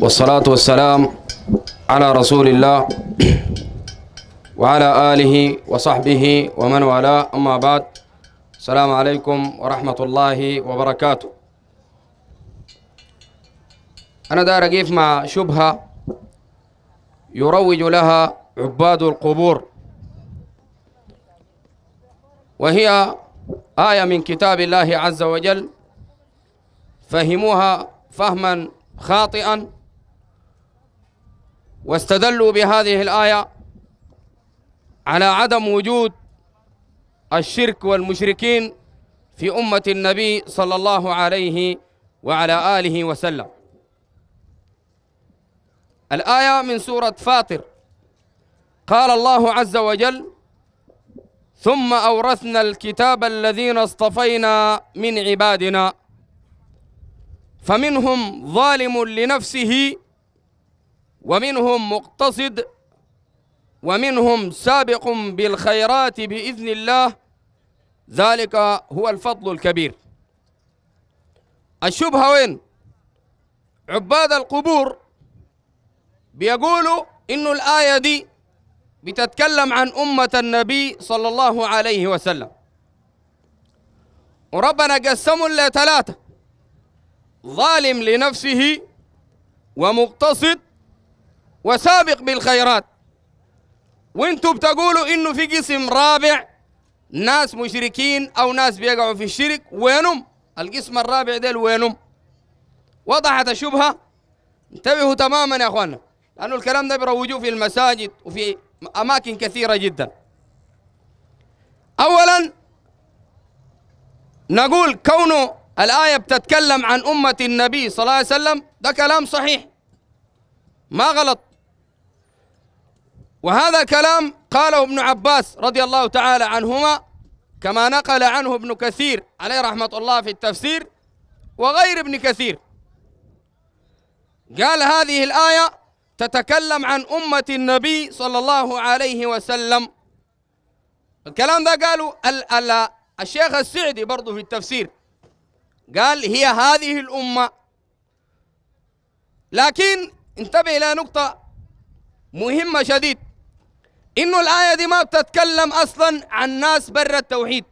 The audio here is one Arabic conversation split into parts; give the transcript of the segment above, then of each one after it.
والصلاة والسلام على رسول الله وعلى آله وصحبه ومن والاه أما بعد السلام عليكم ورحمة الله وبركاته أنا دار أقيف مع شبهة يروج لها عباد القبور وهي آية من كتاب الله عز وجل فهموها فهما خاطئا واستدلوا بهذه الآية على عدم وجود الشرك والمشركين في أمة النبي صلى الله عليه وعلى آله وسلم الآية من سورة فاطر قال الله عز وجل ثم أورثنا الكتاب الذين اصطفينا من عبادنا فمنهم ظالم لنفسه ومنهم مقتصد ومنهم سابق بالخيرات بإذن الله ذلك هو الفضل الكبير الشبهة وين عباد القبور بيقولوا إنه الآية دي بتتكلم عن أمة النبي صلى الله عليه وسلم وربنا قسموا لثلاثة ظالم لنفسه ومقتصد وسابق بالخيرات وانتم بتقولوا انه في قسم رابع ناس مشركين او ناس بيقعوا في الشرك وينهم القسم الرابع ديل وينهم وضحت الشبهه انتبهوا تماما يا اخوانا لانه الكلام ده بيروجوه في المساجد وفي اماكن كثيره جدا اولا نقول كونه الآية بتتكلم عن أمة النبي صلى الله عليه وسلم ده كلام صحيح ما غلط وهذا كلام قاله ابن عباس رضي الله تعالى عنهما كما نقل عنه ابن كثير عليه رحمة الله في التفسير وغير ابن كثير قال هذه الآية تتكلم عن أمة النبي صلى الله عليه وسلم الكلام ده قالوا الشيخ السعدي برضه في التفسير قال هي هذه الأمة لكن انتبه إلى نقطة مهمة شديد إنه الآية دي ما بتتكلم أصلا عن ناس بر التوحيد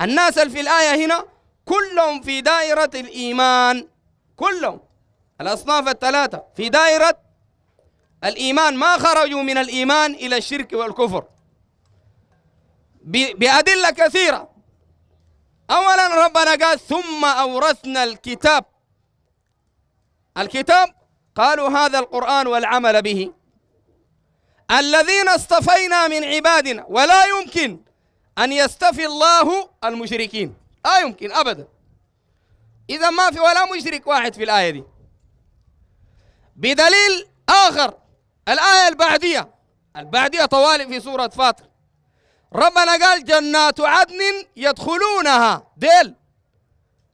الناس اللي في الآية هنا كلهم في دائرة الإيمان كلهم الأصناف الثلاثة في دائرة الإيمان ما خرجوا من الإيمان إلى الشرك والكفر بأدلة كثيرة اولا ربنا قال ثم اورثنا الكتاب الكتاب قالوا هذا القران والعمل به الذين اصطفينا من عبادنا ولا يمكن ان يستفي الله المشركين لا يمكن ابدا اذا ما في ولا مشرك واحد في الايه دي بدليل اخر الايه البعديه البعديه طوال في سوره فاطر ربنا قال جنات عدن يدخلونها ديل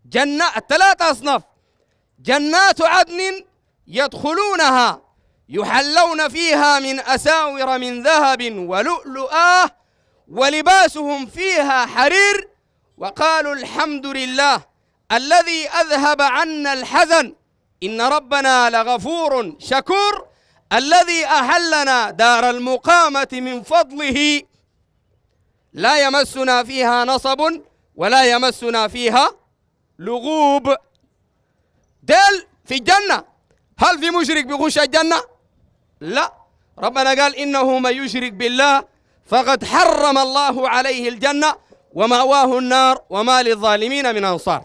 جنة الثلاثة أصناف جنات عدن يدخلونها يحلون فيها من أساور من ذهب ولؤلؤاه ولباسهم فيها حرير وقالوا الحمد لله الذي أذهب عنا الحزن إن ربنا لغفور شكور الذي أحلنا دار المقامة من فضله لا يمسنا فيها نصب ولا يمسنا فيها لغوب دل في الجنة هل في مشرك بيخش الجنة؟ لا ربنا قال إنه من يشرك بالله فقد حرم الله عليه الجنة ومأواه النار وما للظالمين من أنصار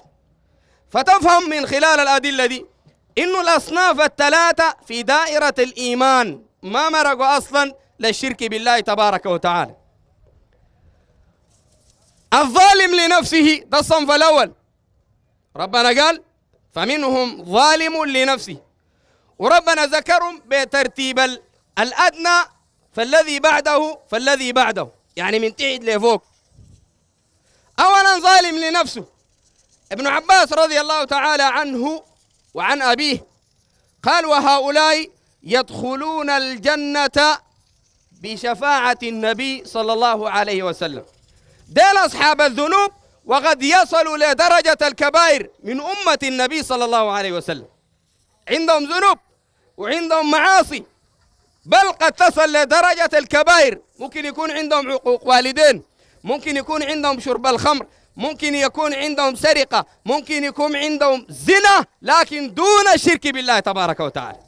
فتفهم من خلال الأدلة دي إنه الأصناف الثلاثة في دائرة الإيمان ما مرقوا أصلا للشرك بالله تبارك وتعالى الظالم لنفسه ده الصنف الأول ربنا قال فمنهم ظالم لنفسه وربنا ذكرهم بترتيب الأدنى فالذي بعده فالذي بعده يعني من تحت لفوق أولا ظالم لنفسه ابن عباس رضي الله تعالى عنه وعن أبيه قال وهؤلاء يدخلون الجنة بشفاعة النبي صلى الله عليه وسلم ديل أصحاب الذنوب وقد يصلوا لدرجة الكبائر من أمة النبي صلى الله عليه وسلم عندهم ذنوب وعندهم معاصي بل قد تصل لدرجة الكبائر ممكن يكون عندهم عقوق والدين ممكن يكون عندهم شرب الخمر ممكن يكون عندهم سرقة ممكن يكون عندهم زنا لكن دون الشرك بالله تبارك وتعالى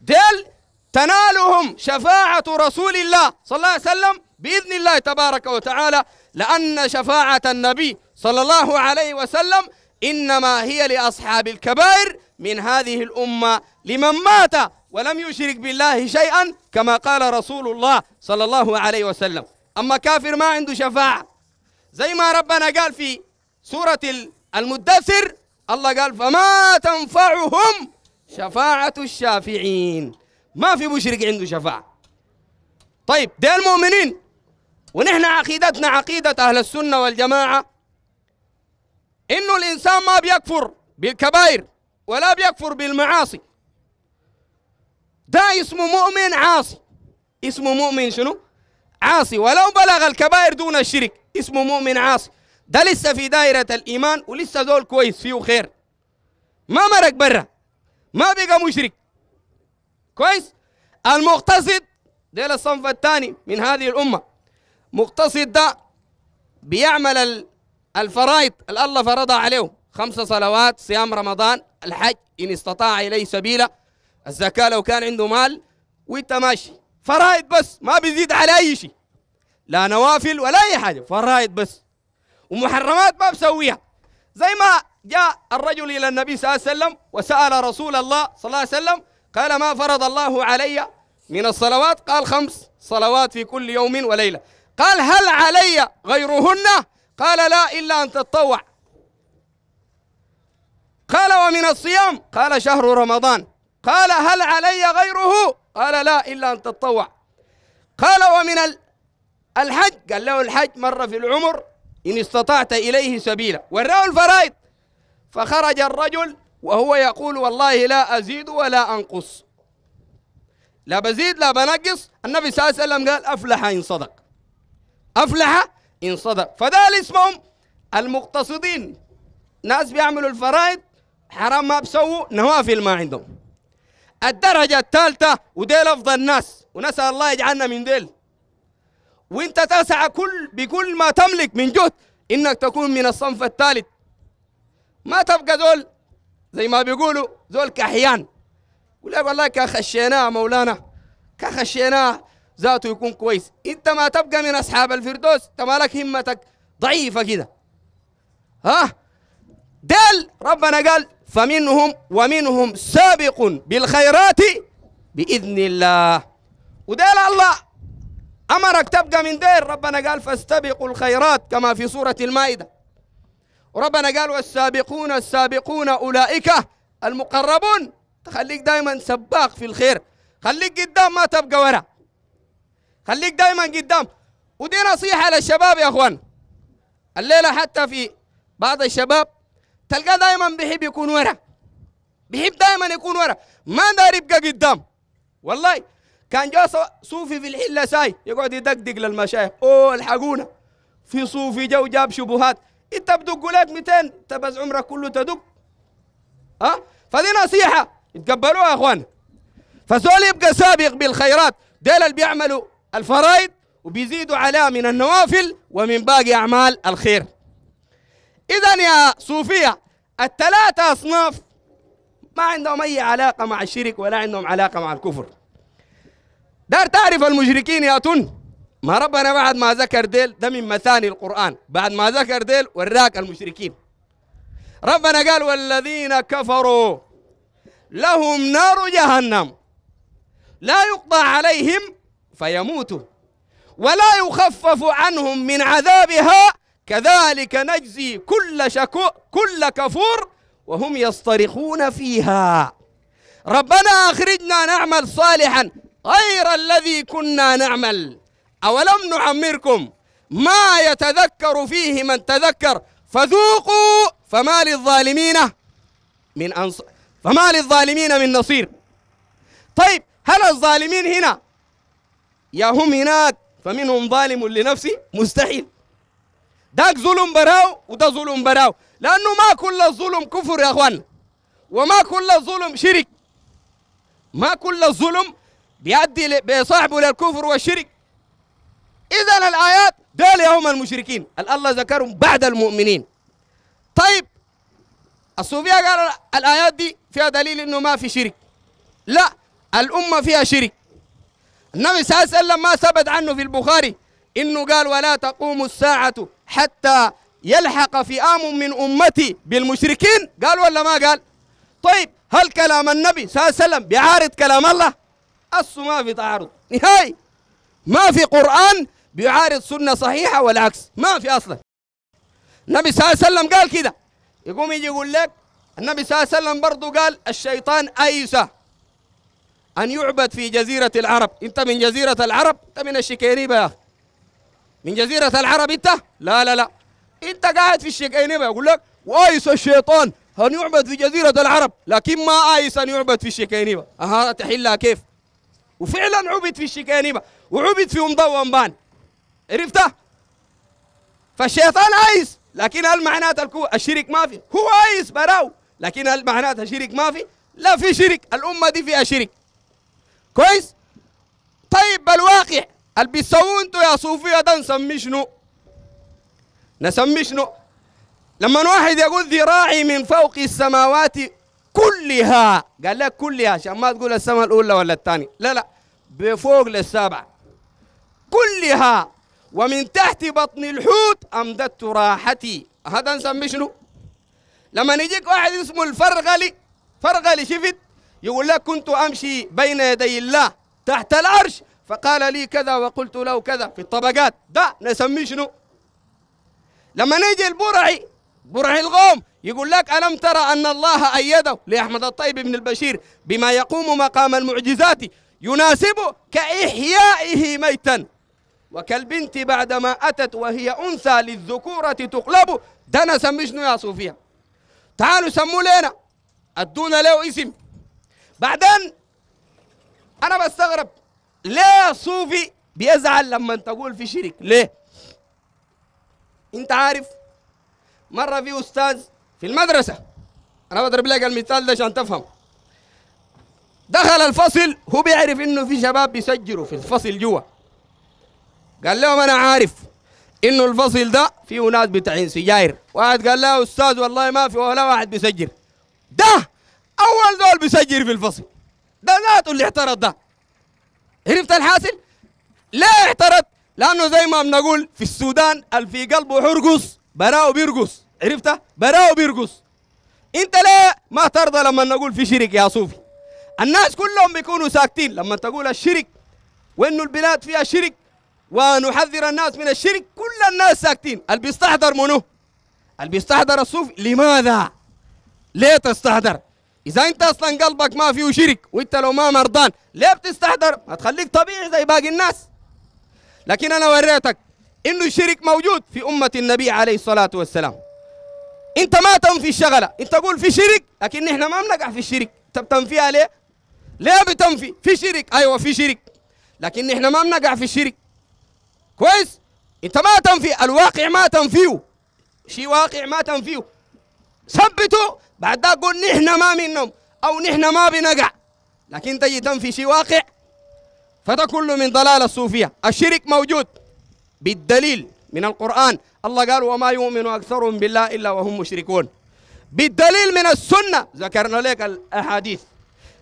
ديل تنالهم شفاعة رسول الله صلى الله عليه وسلم بإذن الله تبارك وتعالى لأن شفاعة النبي صلى الله عليه وسلم إنما هي لأصحاب الكبائر من هذه الأمة لمن مات ولم يشرك بالله شيئا كما قال رسول الله صلى الله عليه وسلم أما كافر ما عنده شفاعة زي ما ربنا قال في سورة المدثر الله قال فما تنفعهم شفاعة الشافعين ما في مشرك عنده شفاعة طيب ده المؤمنين ونحن عقيدتنا عقيدة أهل السنة والجماعة إنه الإنسان ما بيكفر بالكبائر ولا بيكفر بالمعاصي ده اسمه مؤمن عاصي اسمه مؤمن شنو؟ عاصي ولو بلغ الكبائر دون الشرك اسمه مؤمن عاصي ده لسه في دائرة الإيمان ولسه دول كويس فيه خير ما مرق برا ما بقى مشرك كويس المقتصد ديل الصنف الثاني من هذه الأمة مقتصد ده بيعمل الفرائض اللي الله فرضها عليه خمس صلوات صيام رمضان الحج إن استطاع إليه سبيلا الزكاة لو كان عنده مال وانت ماشي فرائض بس ما بيزيد على أي شيء لا نوافل ولا أي حاجة فرائض بس ومحرمات ما بسويها زي ما جاء الرجل إلى النبي صلى الله عليه وسلم وسأل رسول الله صلى الله عليه وسلم قال ما فرض الله علي من الصلوات قال خمس صلوات في كل يوم وليلة قال هل علي غيرهن قال لا إلا أن تتطوع قال ومن الصيام قال شهر رمضان قال هل علي غيره قال لا إلا أن تتطوع قال ومن الحج قال له الحج مرة في العمر إن استطعت إليه سبيلا وراه الفرائض فخرج الرجل وهو يقول والله لا أزيد ولا أنقص لا بزيد لا بنقص النبي صلى الله عليه وسلم قال أفلح إن صدق أفلح إن صدق فذال اسمهم المقتصدين ناس بيعملوا الفرائض حرام ما بسووا نوافل ما عندهم الدرجة الثالثة وديل أفضل ناس ونسأل الله يجعلنا من ديل وانت تسعى كل بكل ما تملك من جهد انك تكون من الصنف الثالث ما تبقى زول زي ما بيقولوا زول كحيان ولا والله كخشيناه مولانا كخشيناه ذاته يكون كويس انت ما تبقى من اصحاب الفردوس انت مالك همتك ضعيفه كده ها دل ربنا قال فمنهم ومنهم سابق بالخيرات باذن الله ودل الله امرك تبقى من دير ربنا قال فاستبقوا الخيرات كما في سوره المائده وربنا قال والسابقون السابقون اولئك المقربون تخليك دائما سباق في الخير خليك قدام ما تبقى وراء خليك دايما قدام ودي نصيحة للشباب يا أخوان الليلة حتى في بعض الشباب تلقاه دايما بيحب يكون ورا بيحب دايما يكون ورا ما داري يبقى قدام والله كان جا صوفي في الحلة ساي يقعد يدقدق للمشايخ أوه الحقونا في صوفي جو جاب شبهات انت بدق لك 200 تبز عمرك كله تدق ها أه؟ فدي نصيحة يتقبلوها يا اخوان فزول يبقى سابق بالخيرات ديل اللي بيعملوا الفرائض وبيزيدوا عليها من النوافل ومن باقي أعمال الخير إذا يا صوفية الثلاثة أصناف ما عندهم أي علاقة مع الشرك ولا عندهم علاقة مع الكفر دار تعرف المشركين يا تون ما ربنا بعد ما ذكر ديل ده من مثاني القرآن بعد ما ذكر ديل وراك المشركين ربنا قال والذين كفروا لهم نار جهنم لا يقضى عليهم فيموتوا ولا يخفف عنهم من عذابها كذلك نجزي كل شكو كل كفور وهم يصطرخون فيها ربنا أخرجنا نعمل صالحا غير الذي كنا نعمل أولم نعمركم ما يتذكر فيه من تذكر فذوقوا فما للظالمين من أنص... فما للظالمين من نصير طيب هل الظالمين هنا يا هم هناك فمنهم ظالم لنفسه مستحيل داك ظلم براو وده ظلم براو لأنه ما كل الظلم كفر يا أخوان وما كل الظلم شرك ما كل الظلم بيؤدي بصاحبه للكفر والشرك إذا الآيات دول هم المشركين الله ذكرهم بعد المؤمنين طيب الصوفية قالوا الآيات دي فيها دليل إنه ما في شرك لا الأمة فيها شرك النبي صلى الله عليه وسلم ما ثبت عنه في البخاري إنه قال ولا تقوم الساعة حتى يلحق فئام من أمتي بالمشركين قال ولا ما قال طيب هل كلام النبي صلى الله عليه وسلم بيعارض كلام الله اصله ما في تعارض نهائي ما في قرآن بيعارض سنة صحيحة والعكس ما في أصلا النبي صلى الله عليه وسلم قال كده يقوم يجي يقول لك النبي صلى الله عليه وسلم برضه قال الشيطان أيسه أن يعبد في جزيرة العرب أنت من جزيرة العرب أنت من الشكينيبة يا أخي من جزيرة العرب أنت لا لا لا أنت قاعد في الشكينيبة يقول لك وايس الشيطان أن يعبد في جزيرة العرب لكن ما آيس أن يعبد في الشكينيبة أها تحلها كيف وفعلا عبد في الشكينيبة وعبد في أمضاء وأنبان عرفته فالشيطان آيس لكن هل معناته الكو... الشرك ما في هو آيس براو لكن هل معناته الشرك ما في لا في شرك الأمة دي فيها شرك كويس طيب بالواقع اللي بيسووه انتوا يا صوفيه ده نسميه شنو نسميه شنو لما واحد يقول ذراعي من فوق السماوات كلها قال لك كلها عشان ما تقول السماء الاولى ولا الثانيه لا لا بفوق للسابعه كلها ومن تحت بطن الحوت امددت راحتي هذا نسميه شنو لما يجيك واحد اسمه الفرغلي فرغلي شفت يقول لك كنت أمشي بين يدي الله تحت العرش فقال لي كذا وقلت له كذا في الطبقات ده نسميه شنو لما نيجي البرعي برعي الغوم يقول لك ألم ترى أن الله أيده لأحمد الطيب بن البشير بما يقوم مقام المعجزات يناسبه كإحيائه ميتا وكالبنت بعدما أتت وهي أنثى للذكورة تقلب ده نسميه شنو يا صوفيا تعالوا سموا لنا ادونا له اسم بعدين انا بستغرب ليه صوفي بيزعل لما تقول في شرك ليه انت عارف مره في استاذ في المدرسه انا بضرب لك المثال ده عشان تفهم دخل الفصل هو بيعرف انه في شباب بيسجلوا في الفصل جوا قال لهم انا عارف انه الفصل ده فيه ناس بتاعين سجاير واحد قال له استاذ والله ما في ولا واحد بيسجل ده اول دول بيسجل في الفصل ده ذاته اللي اعترض ده عرفت الحاصل؟ ليه اعترض؟ لانه زي ما بنقول في السودان اللي في قلبه حرقص براو بيرقص عرفت؟ براو بيرقص انت ليه ما ترضى لما نقول في شرك يا صوفي؟ الناس كلهم بيكونوا ساكتين لما تقول الشرك وانه البلاد فيها شرك ونحذر الناس من الشرك كل الناس ساكتين اللي بيستحضر منو اللي بيستحضر الصوفي لماذا؟ ليه تستحضر؟ اذا انت اصلا قلبك ما فيه شرك وانت لو ما مرضان ليه بتستحضر ما تخليك طبيعي زي باقي الناس لكن انا وريتك انه الشرك موجود في امه النبي عليه الصلاه والسلام انت ما تنفي الشغله انت تقول في شرك لكن احنا ما بنقع في الشرك انت بتنفيها ليه ليه بتنفي في شرك ايوه في شرك لكن احنا ما بنقع في الشرك كويس انت ما تنفي الواقع ما تنفيه شيء واقع ما تنفيه ثبتوا بعد ده قول نحن ما منهم أو نحن ما بنقع لكن تجي شيء واقع فده كله من ضلال الصوفية الشرك موجود بالدليل من القرآن الله قال وما يؤمن أكثرهم بالله إلا وهم مشركون بالدليل من السنة ذكرنا لك الأحاديث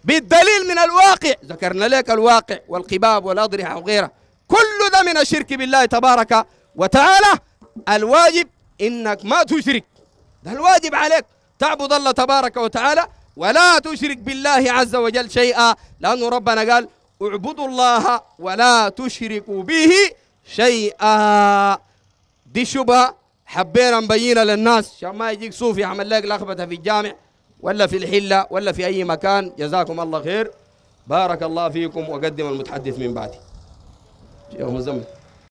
بالدليل من الواقع ذكرنا لك الواقع والقباب والأضرحة وغيرها كل ده من الشرك بالله تبارك وتعالى الواجب إنك ما تشرك ده الواجب عليك تعبد الله تبارك وتعالى ولا تشرك بالله عز وجل شيئا لأنه ربنا قال اعبدوا الله ولا تشركوا به شيئا دي شبهة حبينا نبينها للناس عشان ما يجيك صوفي يعمل لك لخبطة في الجامع ولا في الحلة ولا في أي مكان جزاكم الله خير بارك الله فيكم وقدم المتحدث من بعدي شيخ مزمل